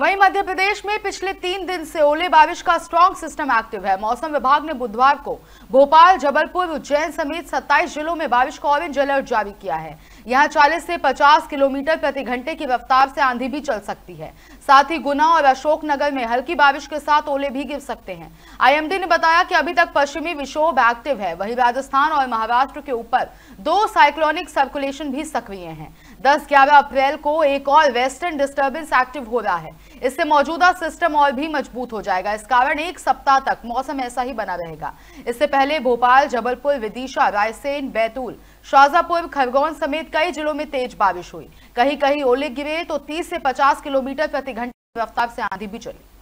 वहीं मध्य प्रदेश में पिछले तीन दिन से ओले बारिश का स्ट्रांग सिस्टम एक्टिव है मौसम विभाग ने बुधवार को भोपाल जबलपुर उज्जैन समेत 27 जिलों में बारिश का ऑरेंज अलर्ट जारी किया है यहाँ 40 से 50 किलोमीटर प्रति घंटे की रफ्तार से आंधी भी चल सकती है साथ ही गुना और अशोकनगर में हल्की बारिश के साथ ओले भी गिर सकते हैं आईएमडी ने बताया कि अभी तक पश्चिमी विक्षोभ एक्टिव है वहीं राजस्थान और महाराष्ट्र के ऊपर दो साइक्लोनिक सर्कुलेशन भी सक्रिय है दस ग्यारह अप्रैल को एक और वेस्टर्न डिस्टर्बेंस एक्टिव हो रहा है इससे मौजूदा सिस्टम और भी मजबूत हो जाएगा इस कारण एक सप्ताह तक मौसम ऐसा ही बना रहेगा इससे पहले भोपाल जबलपुर विदिशा रायसेन बैतूल शाजापुर खरगोन समेत कई जिलों में तेज बारिश हुई कहीं कहीं ओले गिरे तो 30 से 50 किलोमीटर प्रति घंटे रफ्तार से आंधी भी चली